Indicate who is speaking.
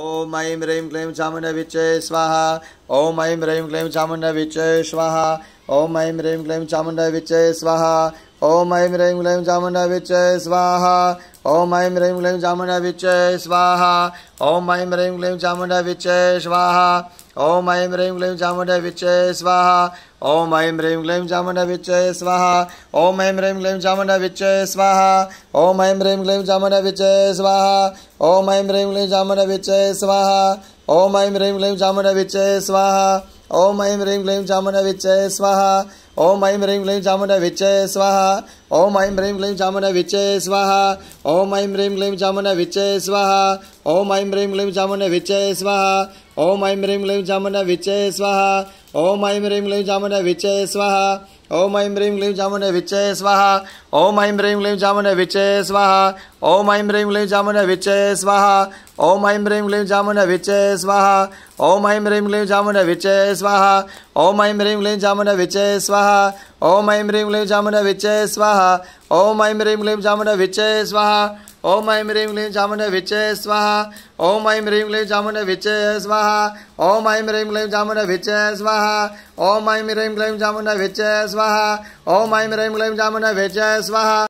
Speaker 1: ओम ऐं ह्रीं क्लीं चामुण्डविच्चये स्वाहा ओम ऐं ह्रीं क्लीं चामुण्डविच्चये स्वाहा ओम ऐं ह्रीं क्लीं चामुण्डविच्चये स्वाहा ओम ऐं ह्रीं क्लीं जामुना विच स्वाहा ओम ऐं ह्रीं क्लीं जामुना विच स्वाहा ओम ऐं ह्रीं क्लीं जामुना विच स्वाहा ओम ऐं ह्रीं क्लीं जामुना विच स्वाहा ओम ऐं ह्रीं क्लीं जामुना विच स्वाहा ओम ऐं ह्रीं क्लीं जामुना विच स्वाहा ओम ऐं ह्रीं क्लीं जामुना विच स्वाहा ओम ऐं ह्रीं क्लीं जामुना विच स्वाहा ओम ऐं ह्रीं क्लीं जामुना विच स्वाहा ओम ऐं ह्रीं क्लीं चामुण्ड विच्चय स्वाहा ओम ऐं ह्रीं क्लीं चामुण्ड विच्चय स्वाहा ओम ऐं ह्रीं क्लीं चामुण्ड विच्चय स्वाहा ओम ऐं ह्रीं क्लीं चामुण्ड विच्चय स्वाहा ओम ऐं ह्रीं क्लीं चामुण्ड विच्चय स्वाहा ओम ऐं ह्रीं क्लीं चामुण्ड विच्चय स्वाहा ओम ऐं ह्रीं क्लीं चामुण्ड विच्चय स्वाहा ओम ऐं ह्रीं क्लीं चामुण्डे विच्चये स्वाहा ओम ऐं ह्रीं क्लीं चामुण्डे विच्चये स्वाहा ओम ऐं ह्रीं क्लीं चामुण्डे विच्चये स्वाहा ओम ऐं ह्रीं क्लीं चामुण्डे विच्चये स्वाहा ओम ऐं ह्रीं क्लीं चामुण्डे विच्चये स्वाहा ओम ऐं ह्रीं क्लीं चामुण्डे विच्चये स्वाहा ओम ऐं ह्रीं क्लीं चामुण्डे विच्चये स्वाहा ओम ऐं ह्रीं क्लीं चामुण्डे विच्चये स्वाहा ओम ऐं ह्रीं क्लीं चामुण्ड विचय स्वाहा ओम ऐं ह्रीं क्लीं चामुण्ड विचय स्वाहा ओम ऐं ह्रीं क्लीं चामुण्ड विचय स्वाहा ओम ऐं ह्रीं क्लीं चामुण्ड विचय स्वाहा ओम ऐं ह्रीं क्लीं चामुण्ड विचय स्वाहा